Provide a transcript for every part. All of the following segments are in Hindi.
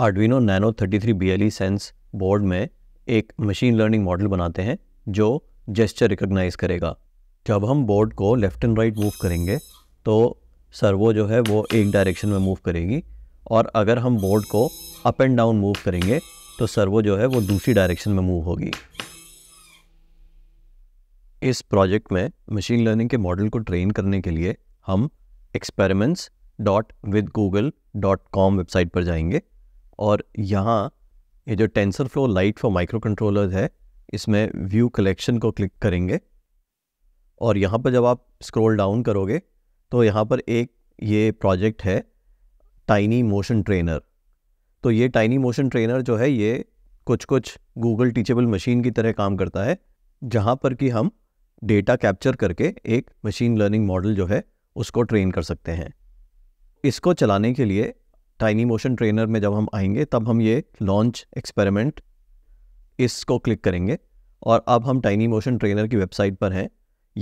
आर्डविनो नैनो 33 ई सेंस बोर्ड में एक मशीन लर्निंग मॉडल बनाते हैं जो जेस्चर रिकोगनाइज करेगा जब हम बोर्ड को लेफ़्ट एंड राइट मूव करेंगे तो सर्वो जो है वो एक डायरेक्शन में मूव करेगी और अगर हम बोर्ड को अप एंड डाउन मूव करेंगे तो सर्वो जो है वो दूसरी डायरेक्शन में मूव होगी इस प्रोजेक्ट में मशीन लर्निंग के मॉडल को ट्रेन करने के लिए हम experiments dot with Google dot com website पर जाएंगे और यहाँ ये जो TensorFlow lite for microcontroller है इसमें व्यू कलेक्शन को क्लिक करेंगे और यहाँ पर जब आप स्क्रॉल डाउन करोगे तो यहाँ पर एक ये प्रोजेक्ट है टाइनी मोशन ट्रेनर तो ये टाइनी मोशन ट्रेनर जो है ये कुछ कुछ गूगल टीचेबल मशीन की तरह काम करता है जहाँ पर कि हम डेटा कैप्चर करके एक मशीन लर्निंग मॉडल जो है उसको ट्रेन कर सकते हैं इसको चलाने के लिए टाइनी मोशन ट्रेनर में जब हम आएंगे तब हम ये लॉन्च एक्सपेरिमेंट इसको क्लिक करेंगे और अब हम टाइनी मोशन ट्रेनर की वेबसाइट पर हैं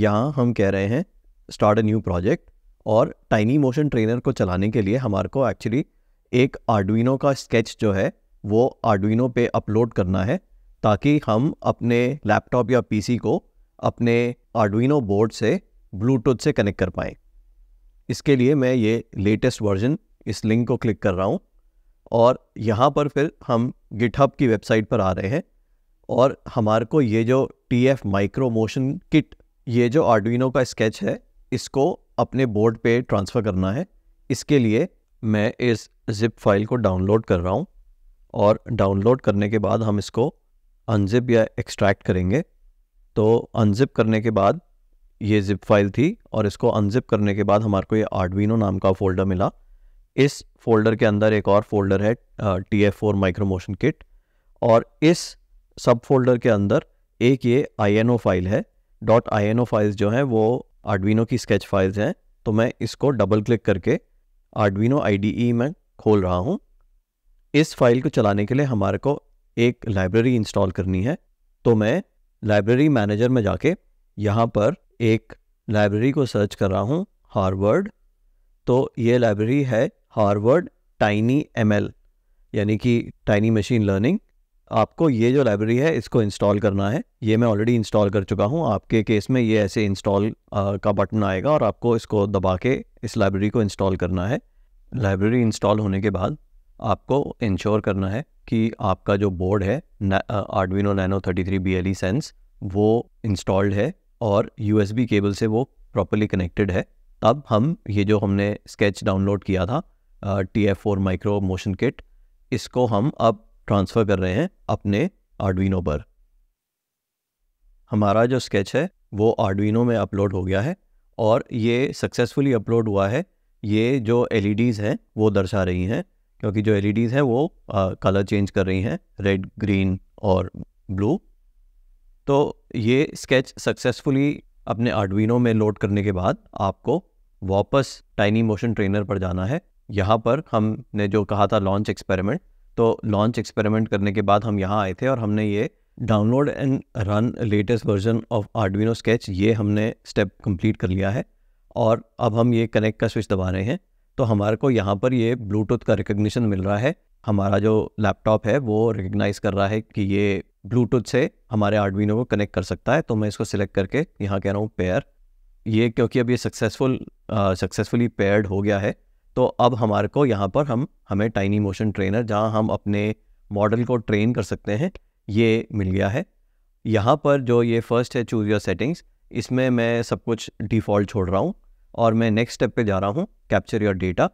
यहाँ हम कह रहे हैं स्टार्ट अ न्यू प्रोजेक्ट और टाइनी मोशन ट्रेनर को चलाने के लिए हमारे को एक्चुअली एक आर्डुइनो का स्केच जो है वो आर्डुइनो पे अपलोड करना है ताकि हम अपने लैपटॉप या पीसी को अपने आर्डुइनो बोर्ड से ब्लूटूथ से कनेक्ट कर पाएँ इसके लिए मैं ये लेटेस्ट वर्जन इस लिंक को क्लिक कर रहा हूँ और यहाँ पर फिर हम गिटहब की वेबसाइट पर आ रहे हैं और हमारे को ये जो T F micro motion kit ये जो आर्डुइनो का स्केच है इसको अपने बोर्ड पे ट्रांसफ़र करना है इसके लिए मैं इस जिप फाइल को डाउनलोड कर रहा हूँ और डाउनलोड करने के बाद हम इसको अनजिप या एक्सट्रैक्ट करेंगे तो अनजिप करने के बाद ये जिप फाइल थी और इसको अनजिप करने के बाद हमारे को ये आर्डविनो नाम का फोल्डर मिला इस फोल्डर के अंदर एक और फोल्डर है T F four micro motion kit और इस सब फोल्डर के अंदर एक ये आई एन ओ फाइल है dot I N O files जो हैं वो आर्डविनो की स्केच फाइल्स हैं तो मैं इसको डबल क्लिक करके आर्डविनो आई डी ई में खोल रहा हूँ इस फाइल को चलाने के लिए हमारे को एक लाइब्रेरी इंस्टॉल करनी है तो मैं लाइब्रेरी मैनेजर में जाके यहाँ पर एक लाइब्रेरी को सर्च कर रहा हूँ हारवर्ड तो ये लाइब्रेरी है हार्वर्ड टाइनी एम यानी कि टाइनी मशीन लर्निंग आपको ये जो लाइब्रेरी है इसको इंस्टॉल करना है ये मैं ऑलरेडी इंस्टॉल कर चुका हूँ आपके केस में ये ऐसे इंस्टॉल का बटन आएगा और आपको इसको दबा के इस लाइब्रेरी को इंस्टॉल करना है लाइब्रेरी इंस्टॉल होने के बाद आपको इंश्योर करना है कि आपका जो बोर्ड है Arduino nano thirty three B L E sense वो इंस्टॉल्ड है और यू एस बी केबल से वो प्रॉपरली कनेक्टेड है तब हम ये जो हमने स्केच डाउनलोड किया था T F four micro motion kit इसको हम अब ट्रांसफ़र कर रहे हैं अपने आर्डविनो पर हमारा जो स्केच है वो आर्डविनो में अपलोड हो गया है और ये सक्सेसफुली अपलोड हुआ है ये जो एल e हैं वो दर्शा रही हैं क्योंकि जो एल e हैं वो कलर चेंज कर रही हैं रेड ग्रीन और ब्लू तो ये स्केच सक्सेसफुली अपने आर्डविनो में लोड करने के बाद आपको वापस टाइनी मोशन ट्रेनर पर जाना है यहाँ पर हमने जो कहा था लॉन्च एक्सपेरिमेंट तो लॉन्च एक्सपेरिमेंट करने के बाद हम यहाँ आए थे और हमने ये download and run latest version of Arduino sketch ये हमने स्टेप कंप्लीट कर लिया है और अब हम ये कनेक्ट का स्विच दबा रहे हैं तो हमारे को यहाँ पर ये ब्लूटूथ का रिकग्निशन मिल रहा है हमारा जो लैपटॉप है वो रिकग्नाइज कर रहा है कि ये ब्लूटूथ से हमारे आर्डविनो को कनेक्ट कर सकता है तो मैं इसको सिलेक्ट करके यहाँ कह रहा हूँ पेयर ये क्योंकि अब ये सक्सेसफुल सक्सेसफुली पेयर्ड हो गया है तो अब हमारे को यहाँ पर हम हमें टाइनी मोशन ट्रेनर जहाँ हम अपने मॉडल को ट्रेन कर सकते हैं ये मिल गया है यहाँ पर जो ये फर्स्ट है चूज़ योर सेटिंग्स इसमें मैं सब कुछ डिफ़ॉल्ट छोड़ रहा हूँ और मैं नेक्स्ट स्टेप पे जा रहा हूँ कैप्चर योर डेटा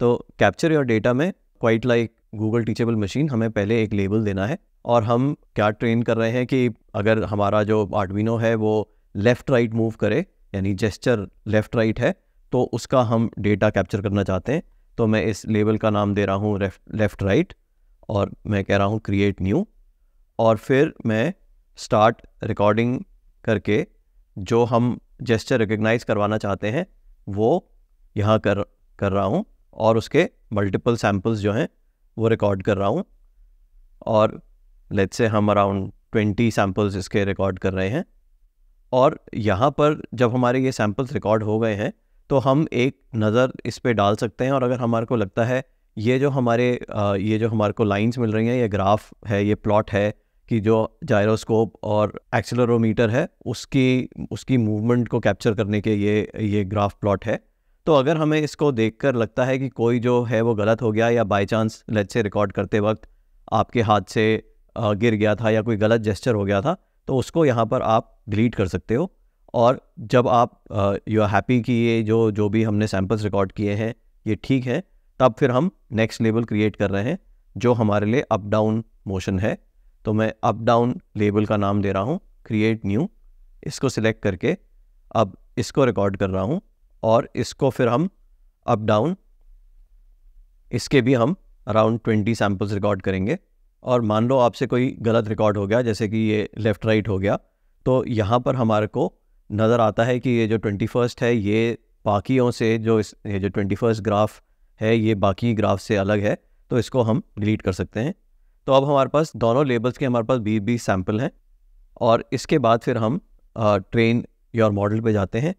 तो कैप्चर योर डेटा में quite like Google teachable machine हमें पहले एक लेबल देना है और हम क्या ट्रेन कर रहे हैं कि अगर हमारा जो आर्डविनो है वो लेफ़्ट राइट मूव करे यानी जेस्चर लेफ़्ट राइट है तो उसका हम डेटा कैप्चर करना चाहते हैं तो मैं इस लेबल का नाम दे रहा हूँ लेफ़्ट राइट और मैं कह रहा हूँ क्रिएट न्यू और फिर मैं स्टार्ट रिकॉर्डिंग करके जो हम जेस्चर रिकग्नाइज करवाना चाहते हैं वो यहाँ कर कर रहा हूँ और उसके मल्टीपल सैम्पल्स जो हैं वो रिकॉर्ड कर रहा हूँ और लेट से हम अराउंड ट्वेंटी सैम्पल्स इसके रिकॉर्ड कर रहे हैं और यहाँ पर जब हमारे ये सैम्पल्स रिकॉर्ड हो गए हैं तो हम एक नज़र इस पर डाल सकते हैं और अगर हमारे को लगता है ये जो हमारे ये जो हमारे को लाइंस मिल रही हैं ये ग्राफ है ये प्लॉट है कि जो जायरोस्कोप और एक्सेलरोमीटर है उसकी उसकी मूवमेंट को कैप्चर करने के ये ये ग्राफ प्लॉट है तो अगर हमें इसको देखकर लगता है कि कोई जो है वो गलत हो गया या by chance let's say record करते वक्त आपके हाथ से गिर गया था या कोई गलत जेस्चर हो गया था तो उसको यहाँ पर आप डिलीट कर सकते हो और जब आप यू आर हैप्पी कि ये जो जो भी हमने सैम्पल्स रिकॉर्ड किए हैं ये ठीक है तब फिर हम नेक्स्ट लेबल क्रिएट कर रहे हैं जो हमारे लिए अप डाउन मोशन है तो मैं अप डाउन लेबल का नाम दे रहा हूँ क्रिएट न्यू इसको सिलेक्ट करके अब इसको रिकॉर्ड कर रहा हूँ और इसको फिर हम अप डाउन इसके भी हम अराउंड ट्वेंटी सैम्पल्स रिकॉर्ड करेंगे और मान लो आपसे कोई गलत रिकॉर्ड हो गया जैसे कि ये लेफ़्ट राइट हो गया तो यहाँ पर हमारे को नज़र आता है कि ये जो ट्वेंटी फर्स्ट है ये बाकियों से जो इस ये जो ट्वेंटी फर्स्ट ग्राफ है ये बाकी ग्राफ से अलग है तो इसको हम डिलीट कर सकते हैं तो अब हमारे पास दोनों लेबल्स के हमारे पास बीस बीस सैम्पल हैं और इसके बाद फिर हम आ, ट्रेन योर मॉडल पे जाते हैं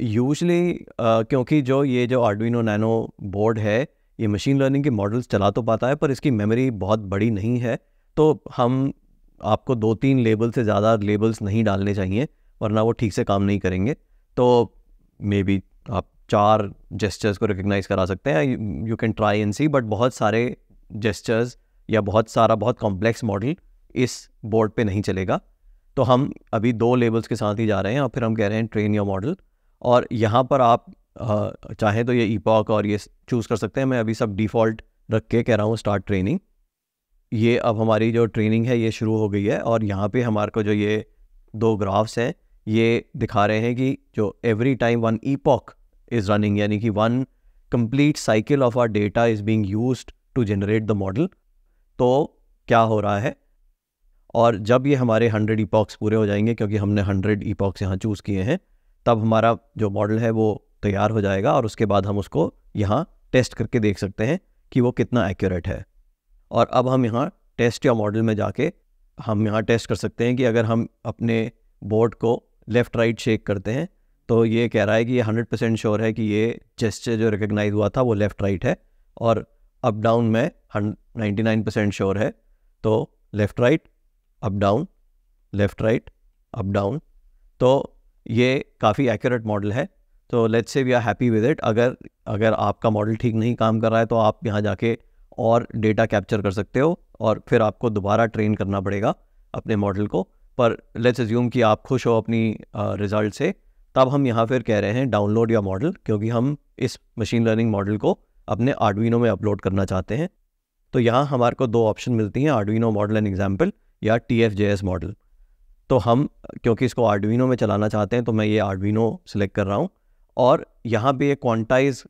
यूजली क्योंकि जो ये जो आर्डविनो नैनो बोर्ड है ये मशीन लर्निंग के मॉडल्स चला तो पाता है पर इसकी मेमोरी बहुत बड़ी नहीं है तो हम आपको दो तीन लेबल से ज़्यादा लेबल्स नहीं डालने चाहिए वरना वो ठीक से काम नहीं करेंगे तो मे बी आप चार जेस्चर्स को रिकग्नाइज करा सकते हैं you can try and see but बहुत सारे जेस्चर्स या बहुत सारा बहुत कॉम्प्लेक्स मॉडल इस बोर्ड पे नहीं चलेगा तो हम अभी दो लेवल्स के साथ ही जा रहे हैं और फिर हम कह रहे हैं ट्रेन योर मॉडल और यहाँ पर आप चाहें तो ये ईपॉक और ये चूज़ कर सकते हैं मैं अभी सब डिफ़ॉल्ट रख के कह रहा हूँ स्टार्ट ट्रेनिंग ये अब हमारी जो ट्रेनिंग है ये शुरू हो गई है और यहाँ पे हमारे को जो ये दो ग्राफ्स हैं ये दिखा रहे हैं कि जो every time one epoch is running यानी कि one complete cycle of our data is being used to generate the model तो क्या हो रहा है और जब ये हमारे हंड्रेड ईपॉक्स पूरे हो जाएंगे क्योंकि हमने हंड्रेड ईपॉक्स यहाँ चूज़ किए हैं तब हमारा जो मॉडल है वो तैयार हो जाएगा और उसके बाद हम उसको यहाँ टेस्ट करके देख सकते हैं कि वो कितना एक्यूरेट है और अब हम यहाँ टेस्ट या मॉडल में जाके हम यहाँ टेस्ट कर सकते हैं कि अगर हम अपने बोर्ड को लेफ़्ट राइट शेक करते हैं तो ये कह रहा है कि ये हंड्रेड परसेंट श्योर है कि ये जेस्चर जो रिकग्नाइज हुआ था वो लेफ़्ट राइट है और अप डाउन में नाइन्टी नाइन परसेंट श्योर है तो left right up down left right up down तो ये काफ़ी एक्यूरेट मॉडल है तो let's say we are happy with it अगर अगर आपका मॉडल ठीक नहीं काम कर रहा है तो आप यहाँ जाके और डेटा कैप्चर कर सकते हो और फिर आपको दोबारा ट्रेन करना पड़ेगा अपने मॉडल को पर लेट्स एज्यूम कि आप खुश हो अपनी रिज़ल्ट से तब हम यहाँ फिर कह रहे हैं डाउनलोड या मॉडल क्योंकि हम इस मशीन लर्निंग मॉडल को अपने आर्डविनो में अपलोड करना चाहते हैं तो यहाँ हमारे को दो ऑप्शन मिलती हैं आर्डविनो मॉडल एंड एग्जाम्पल या T F J S model तो हम क्योंकि इसको आर्डविनो में चलाना चाहते हैं तो मैं ये आर्डविनो सिलेक्ट कर रहा हूँ और यहाँ पे ये क्वांटाइज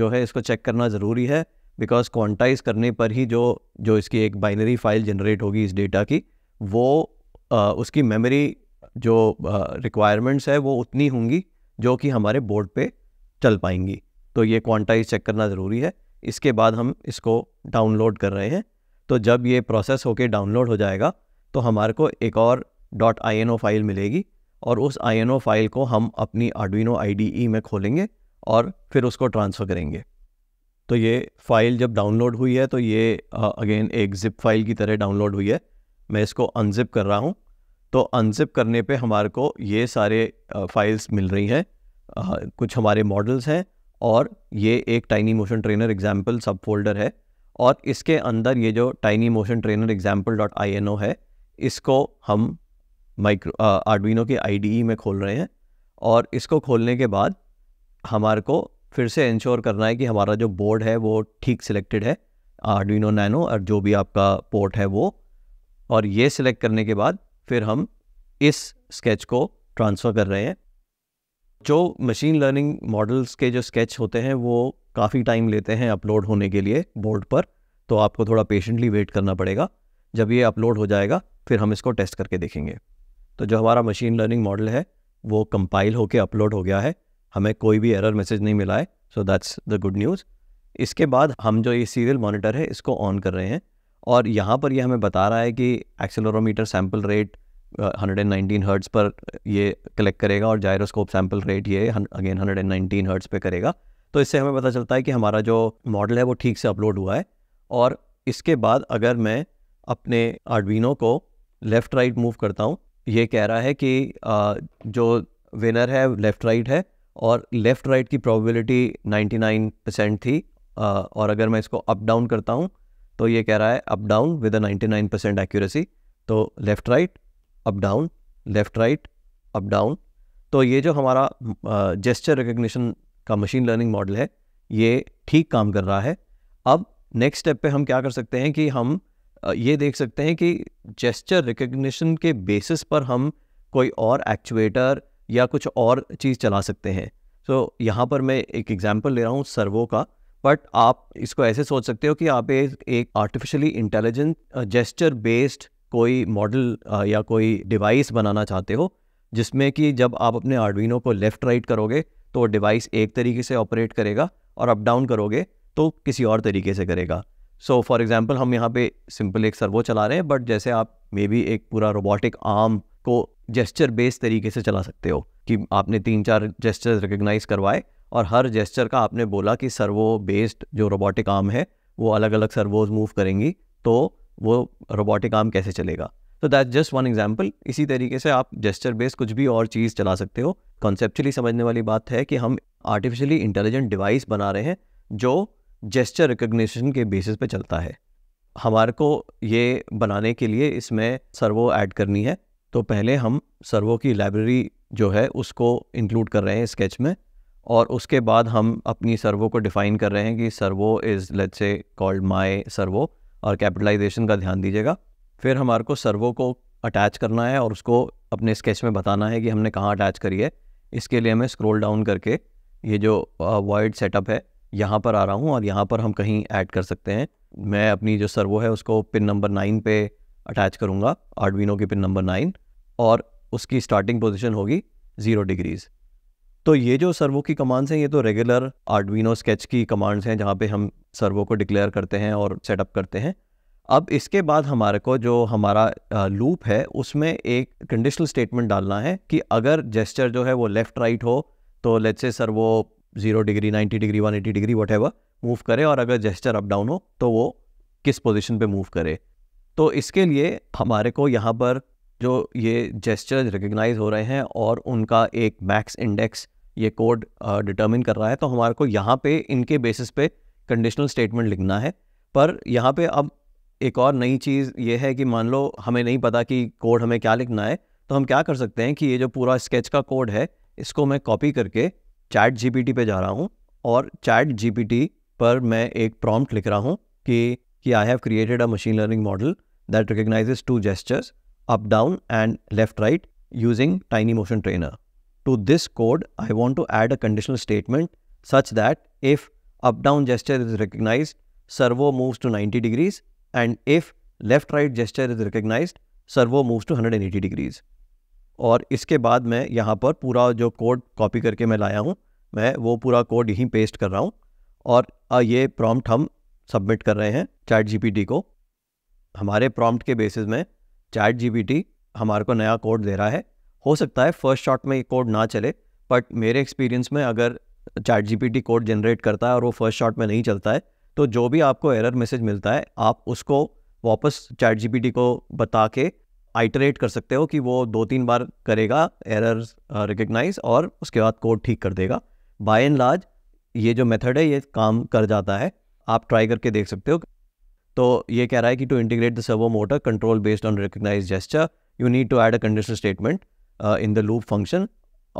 जो है इसको चेक करना ज़रूरी है बिकॉज क्वांटाइज करने पर ही जो जो इसकी एक बाइनरी फाइल जनरेट होगी इस डेटा की वो उसकी मेमोरी जो रिक्वायरमेंट्स है वो उतनी होंगी जो कि हमारे बोर्ड पे चल पाएंगी तो ये क्वांटाइज चेक करना ज़रूरी है इसके बाद हम इसको डाउनलोड कर रहे हैं तो जब ये प्रोसेस होके डाउनलोड हो जाएगा तो हमारे को एक और डॉट आई फाइल मिलेगी और उस आई फाइल को हम अपनी आडविनो आई e में खोलेंगे और फिर उसको ट्रांसफ़र करेंगे तो ये फ़ाइल जब डाउनलोड हुई है तो ये अगेन एक ज़िप फाइल की तरह डाउनलोड हुई है मैं इसको अनजिप कर रहा हूँ तो अनजिप करने पे हमारे को ये सारे फाइल्स मिल रही हैं कुछ हमारे मॉडल्स हैं और ये एक टाइनी मोशन ट्रेनर एग्जाम्पल सब फोल्डर है और इसके अंदर ये जो tiny motion trainer example dot I N O है इसको हम माइक्रो आर्डविनो के आई डी ई में खोल रहे हैं और इसको खोलने के बाद हमारे को फिर से इंश्योर करना है कि हमारा जो बोर्ड है वो ठीक सिलेक्टेड है आर्डविनो नैनो और जो भी आपका पोर्ट है वो और ये सिलेक्ट करने के बाद फिर हम इस स्केच को ट्रांसफ़र कर रहे हैं जो मशीन लर्निंग मॉडल्स के जो स्केच होते हैं वो काफ़ी टाइम लेते हैं अपलोड होने के लिए बोर्ड पर तो आपको थोड़ा पेशेंटली वेट करना पड़ेगा जब ये अपलोड हो जाएगा फिर हम इसको टेस्ट करके देखेंगे तो जो हमारा मशीन लर्निंग मॉडल है वो कंपाइल होकर अपलोड हो गया है हमें कोई भी एरर मैसेज नहीं मिला है so that's the good news इसके बाद हम जो ये सीरियल मॉनिटर है इसको ऑन कर रहे हैं और यहाँ पर यह हमें बता रहा है कि एक्सेलोरोमीटर सैम्पल रेट 119 हर्ट्स पर ये कलेक्ट करेगा और जायरोस्कोप सैम्पल रेट ये अगेन 119 हर्ट्स पे करेगा तो इससे हमें पता चलता है कि हमारा जो मॉडल है वो ठीक से अपलोड हुआ है और इसके बाद अगर मैं अपने आर्डवीनो को लेफ़्ट राइट मूव करता हूँ ये कह रहा है कि आ, जो विनर है लेफ़्ट राइट है और लेफ़्ट राइट की प्रोबेबिलिटी 99 परसेंट थी आ, और अगर मैं इसको अप डाउन करता हूँ तो ये कह रहा है up down with a 99 percent accuracy तो left right up down left right up down तो ये जो हमारा जेस्चर uh, रिकग्निशन का मशीन लर्निंग मॉडल है ये ठीक काम कर रहा है अब नेक्स्ट स्टेप पे हम क्या कर सकते हैं कि हम uh, ये देख सकते हैं कि जेस्चर रिकग्निशन के बेसिस पर हम कोई और एक्चुएटर या कुछ और चीज़ चला सकते हैं तो so, यहाँ पर मैं एक एग्जाम्पल ले रहा हूँ सर्वो का बट आप इसको ऐसे सोच सकते हो कि आप एक आर्टिफिशियली इंटेलिजेंट जेस्चर बेस्ड कोई मॉडल uh, या कोई डिवाइस बनाना चाहते हो जिसमें कि जब आप अपने आर्डविनो को लेफ़्ट राइट करोगे तो डिवाइस एक तरीके से ऑपरेट करेगा और अप डाउन करोगे तो किसी और तरीके से करेगा सो फॉर एग्जाम्पल हम यहाँ पे सिंपल एक सर्वो चला रहे हैं बट जैसे आप मे बी एक पूरा रोबोटिक आर्म को जेस्चर बेस्ड तरीके से चला सकते हो कि आपने तीन चार जेस्चर रिकग्नाइज करवाए और हर जेस्चर का आपने बोला कि सर्वो बेस्ड जो रोबोटिक आर्म है वो अलग अलग सर्वोज मूव करेंगी तो वो रोबोटिक आर्म कैसे चलेगा तो दैट जस्ट वन एग्जाम्पल इसी तरीके से आप जेस्चर बेस्ड कुछ भी और चीज़ चला सकते हो कॉन्सेप्चुअली समझने वाली बात है कि हम आर्टिफिशियली इंटेलिजेंट डिवाइस बना रहे हैं जो जेस्चर रिकोगशन के बेसिस पे चलता है हमारे को ये बनाने के लिए इसमें सर्वो ऐड करनी है तो पहले हम सर्वो की लाइब्रेरी जो है उसको इंक्लूड कर रहे हैं स्केच में और उसके बाद हम अपनी सर्वो को डिफ़ाइन कर रहे हैं कि servo is let's say called my servo और कैपिटलाइजेशन का ध्यान दीजिएगा फिर हमारे को सर्वो को अटैच करना है और उसको अपने स्केच में बताना है कि हमने कहाँ अटैच करी है इसके लिए मैं स्क्रॉल डाउन करके ये जो वर्ड सेटअप है यहाँ पर आ रहा हूँ और यहाँ पर हम कहीं ऐड कर सकते हैं मैं अपनी जो सर्वो है उसको पिन नंबर नाइन पे अटैच करूँगा आर्डविनो की पिन नंबर नाइन और उसकी स्टार्टिंग पोजिशन होगी ज़ीरो डिग्रीज़ तो ये जो सर्वो की कमांड्स हैं ये तो रेगुलर आर्डविनो स्केच की कमांड्स हैं जहाँ पे हम सर्वो को डिक्लेयर करते हैं और सेटअप करते हैं अब इसके बाद हमारे को जो हमारा लूप है उसमें एक कंडीशनल स्टेटमेंट डालना है कि अगर जेस्चर जो है वो लेफ़्ट राइट हो तो let's say servo zero degree ninety degree one eighty degree वट मूव करे और अगर जेस्चर अप डाउन हो तो वो किस पोजिशन पर मूव करे तो इसके लिए हमारे को यहाँ पर जो ये जेस्चर रिकग्नाइज हो रहे हैं और उनका एक मैक्स इंडेक्स ये कोड डिटर्मिन कर रहा है तो हमारे को यहाँ पे इनके बेसिस पे कंडीशनल स्टेटमेंट लिखना है पर यहाँ पे अब एक और नई चीज़ ये है कि मान लो हमें नहीं पता कि कोड हमें क्या लिखना है तो हम क्या कर सकते हैं कि ये जो पूरा स्केच का कोड है इसको मैं कॉपी करके चैट जीपीटी पे जा रहा हूँ और चैट टी पर मैं एक प्रॉम्प्ट लिख रहा हूँ कि कि I have created a machine learning model that recognises two gestures up down and left right using tiny motion trainer. To this code, I want to add a conditional statement such that if up down gesture is recognized, servo moves to 90 degrees and if left right gesture is recognized, servo moves to 180 degrees. और इसके बाद मैं यहाँ पर पूरा जो कोड कॉपी करके मैं लाया हूँ मैं वो पूरा कोड यहीं पेस्ट कर रहा हूँ और ये प्रॉम्प्ट हम सबमिट कर रहे हैं चैट जीपीटी को हमारे प्रॉम्प्ट के बेसिस में चैट जीपीटी हमारे को नया कोड दे रहा है हो सकता है फर्स्ट शॉट में ये कोड ना चले बट मेरे एक्सपीरियंस में अगर चैट जीपीटी कोड जनरेट करता है और वो फर्स्ट शॉट में नहीं चलता है तो जो भी आपको एरर मैसेज मिलता है आप उसको वापस चैट जीपीटी को बता के आइटरेट कर सकते हो कि वो दो तीन बार करेगा एरर रिकग्नाइज uh, और उसके बाद कोड ठीक कर देगा बाय एंड लार्ज ये जो मेथड है ये काम कर जाता है आप ट्राई करके देख सकते हो तो ये कह रहा है कि to integrate the servo motor control based on recognise gesture you need to add a conditional statement in the loop function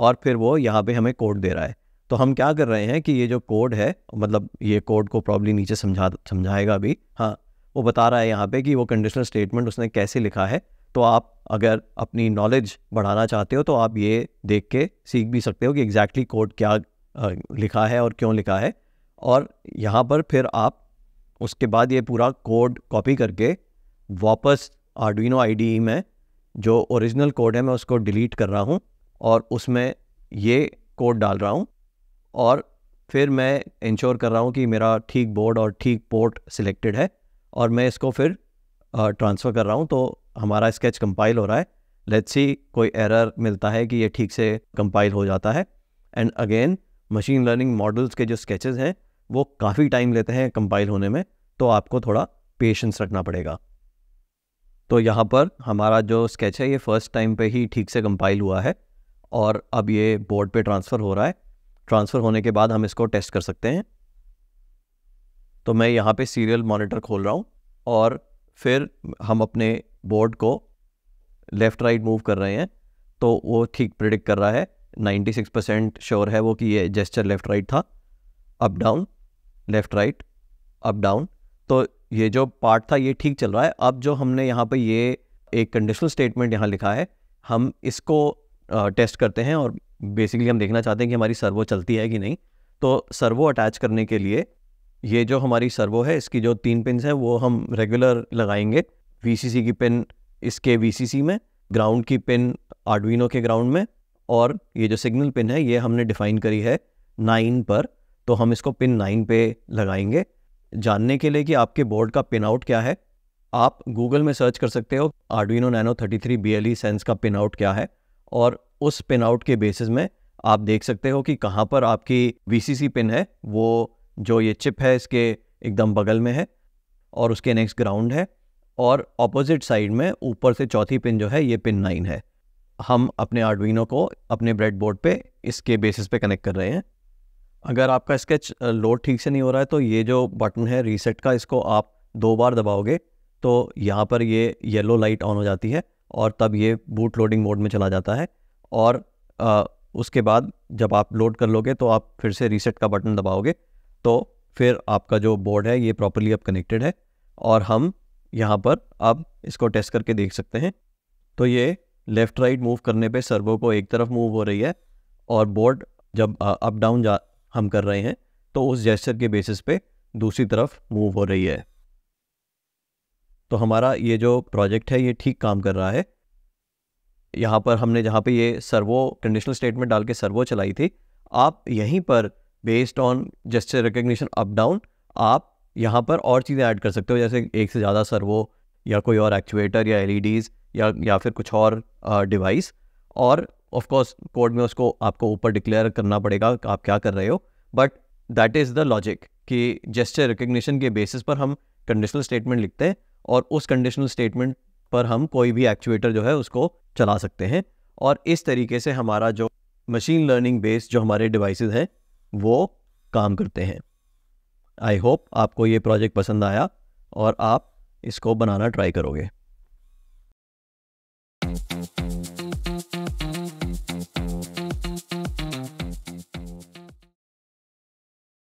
और फिर वो यहाँ पे हमें कोड दे रहा है तो हम क्या कर रहे हैं कि ये जो कोड है मतलब ये कोड को प्रॉब्ली नीचे समझा समझाएगा अभी हाँ वो बता रहा है यहाँ पे कि वो कंडीशनल स्टेटमेंट उसने कैसे लिखा है तो आप अगर अपनी नॉलेज बढ़ाना चाहते हो तो आप ये देख के सीख भी सकते हो कि एग्जैक्टली exactly कोड क्या uh, लिखा है और क्यों लिखा है और यहाँ पर फिर आप उसके बाद ये पूरा कोड कॉपी करके वापस आर्डविनो आई e में जो ओरिजिनल कोड है मैं उसको डिलीट कर रहा हूँ और उसमें ये कोड डाल रहा हूँ और फिर मैं इंश्योर कर रहा हूँ कि मेरा ठीक बोर्ड और ठीक पोर्ट सिलेक्टेड है और मैं इसको फिर ट्रांसफ़र कर रहा हूँ तो हमारा स्केच कंपाइल हो रहा है लेट्स सी कोई एरर मिलता है कि ये ठीक से कंपाइल हो जाता है and again machine learning models के जो स्केचेस हैं वो काफ़ी टाइम लेते हैं कंपाइल होने में तो आपको थोड़ा पेशेंस रखना पड़ेगा तो यहाँ पर हमारा जो स्केच है ये फ़र्स्ट टाइम पे ही ठीक से कंपाइल हुआ है और अब ये बोर्ड पे ट्रांसफ़र हो रहा है ट्रांसफ़र होने के बाद हम इसको टेस्ट कर सकते हैं तो मैं यहाँ पे सीरियल मॉनिटर खोल रहा हूँ और फिर हम अपने बोर्ड को लेफ़्ट राइट मूव कर रहे हैं तो वो ठीक प्रिडिक्ट कर रहा है 96 परसेंट श्योर है वो कि ये जेस्चर लेफ़्ट राइट था up down left right up down तो ये जो पार्ट था ये ठीक चल रहा है अब जो हमने यहाँ पर ये एक कंडीशनल स्टेटमेंट यहाँ लिखा है हम इसको टेस्ट करते हैं और बेसिकली हम देखना चाहते हैं कि हमारी सर्वो चलती है कि नहीं तो सर्वो अटैच करने के लिए ये जो हमारी सर्वो है इसकी जो तीन पिन हैं वो हम रेगुलर लगाएंगे वी की पिन इसके वी में ग्राउंड की पिन आडविनो के ग्राउंड में और ये जो सिग्नल पिन है ये हमने डिफाइन करी है नाइन पर तो हम इसको पिन नाइन पे लगाएंगे जानने के लिए कि आपके बोर्ड का पिन आउट क्या है आप गूगल में सर्च कर सकते हो Arduino nano 33 three B L E sense का पिन आउट क्या है और उस पिन आउट के बेसिस में आप देख सकते हो कि कहाँ पर आपकी वी पिन है वो जो ये चिप है इसके एकदम बगल में है और उसके नेक्स्ट ग्राउंड है और ऑपोजिट साइड में ऊपर से चौथी पिन जो है ये पिन नाइन है हम अपने आर्डविनो को अपने ब्रेड बोर्ड पर इसके बेसिस पे कनेक्ट कर रहे हैं अगर आपका स्केच लोड ठीक से नहीं हो रहा है तो ये जो बटन है रीसेट का इसको आप दो बार दबाओगे तो यहाँ पर ये येलो लाइट ऑन हो जाती है और तब ये बूट लोडिंग मोड में चला जाता है और आ, उसके बाद जब आप लोड कर लोगे तो आप फिर से रीसेट का बटन दबाओगे तो फिर आपका जो बोर्ड है ये प्रॉपरली अब कनेक्टेड है और हम यहाँ पर अब इसको टेस्ट करके देख सकते हैं तो ये लेफ़्ट राइट मूव करने पे सर्वो को एक तरफ मूव हो रही है और बोर्ड जब अप डाउन जा हम कर रहे हैं तो उस जेस्चर के बेसिस पे दूसरी तरफ मूव हो रही है तो हमारा ये जो प्रोजेक्ट है ये ठीक काम कर रहा है यहाँ पर हमने जहाँ पे ये सर्वो कंडीशनल स्टेटमेंट डाल के सर्वो चलाई थी आप यहीं पर based on gesture recognition up down आप यहाँ पर और चीज़ें ऐड कर सकते हो जैसे एक से ज़्यादा सर्वो या कोई और एक्चुएटर या एल e या या फिर कुछ और डिवाइस और ऑफकोर्स कोर्ट कोड में उसको आपको ऊपर डिक्लेयर करना पड़ेगा आप क्या कर रहे हो but that is the logic कि जेस्टर रिकग्निशन के बेसिस पर हम कंडीशनल स्टेटमेंट लिखते हैं और उस कंडीशनल स्टेटमेंट पर हम कोई भी एक्चुएटर जो है उसको चला सकते हैं और इस तरीके से हमारा जो मशीन लर्निंग बेस्ड जो हमारे डिवाइस हैं वो काम करते हैं आई होप आपको ये प्रोजेक्ट पसंद आया और आप इसको बनाना ट्राई करोगे